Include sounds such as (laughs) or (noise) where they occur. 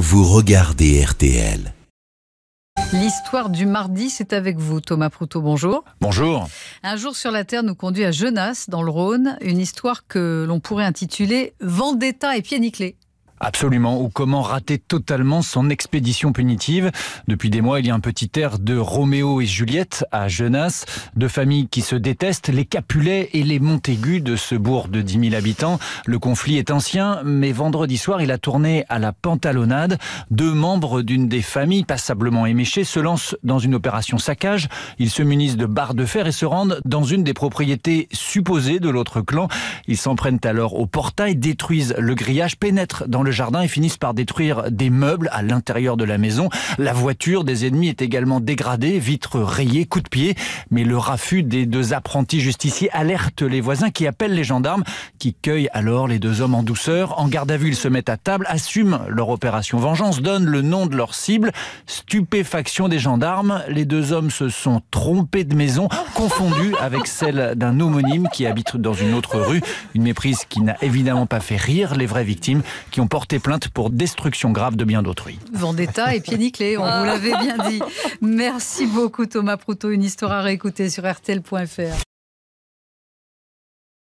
vous regardez RTL. L'histoire du mardi, c'est avec vous, Thomas Proutot. Bonjour. Bonjour. Un jour sur la Terre nous conduit à Genasse, dans le Rhône, une histoire que l'on pourrait intituler Vendetta et pieds nickelés. Absolument, ou comment rater totalement son expédition punitive. Depuis des mois, il y a un petit air de Roméo et Juliette à Genas, deux familles qui se détestent, les Capulet et les Montaigu de ce bourg de 10 000 habitants. Le conflit est ancien, mais vendredi soir, il a tourné à la pantalonnade. Deux membres d'une des familles passablement éméchées se lancent dans une opération saccage. Ils se munissent de barres de fer et se rendent dans une des propriétés supposées de l'autre clan. Ils s'en prennent alors au portail, détruisent le grillage, pénètrent dans le le jardin et finissent par détruire des meubles à l'intérieur de la maison. La voiture des ennemis est également dégradée, vitres rayées, coups de pied. Mais le raffut des deux apprentis justiciers alerte les voisins qui appellent les gendarmes, qui cueillent alors les deux hommes en douceur. En garde à vue, ils se mettent à table, assument leur opération vengeance, donnent le nom de leur cible. Stupéfaction des gendarmes, les deux hommes se sont trompés de maison, confondus (laughs) avec celle d'un homonyme qui habite dans une autre rue. Une méprise qui n'a évidemment pas fait rire les vraies victimes qui ont porté porter plainte pour destruction grave de biens d'autrui. Vendetta et pieds nickelés, on vous ah. l'avait bien dit. Merci beaucoup Thomas Proutot, une histoire à réécouter sur rtl.fr.